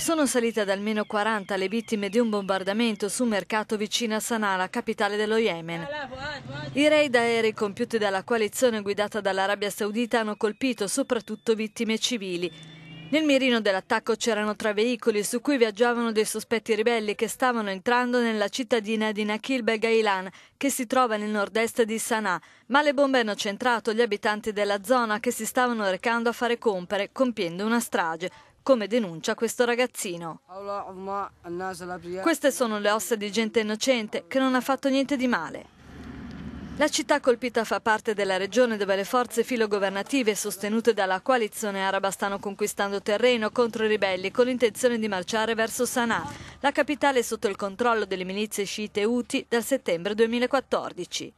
Sono salite ad almeno 40 le vittime di un bombardamento su un mercato vicino a Sanaa, la capitale dello Yemen. I raid aerei compiuti dalla coalizione guidata dall'Arabia Saudita hanno colpito soprattutto vittime civili. Nel mirino dell'attacco c'erano tre veicoli su cui viaggiavano dei sospetti ribelli che stavano entrando nella cittadina di Nakil Begailan, che si trova nel nord-est di Sanaa, ma le bombe hanno centrato gli abitanti della zona che si stavano recando a fare compere, compiendo una strage come denuncia questo ragazzino. Queste sono le ossa di gente innocente che non ha fatto niente di male. La città colpita fa parte della regione dove le forze filogovernative sostenute dalla coalizione araba stanno conquistando terreno contro i ribelli con l'intenzione di marciare verso Sana'a, la capitale sotto il controllo delle milizie sciite Houthi dal settembre 2014.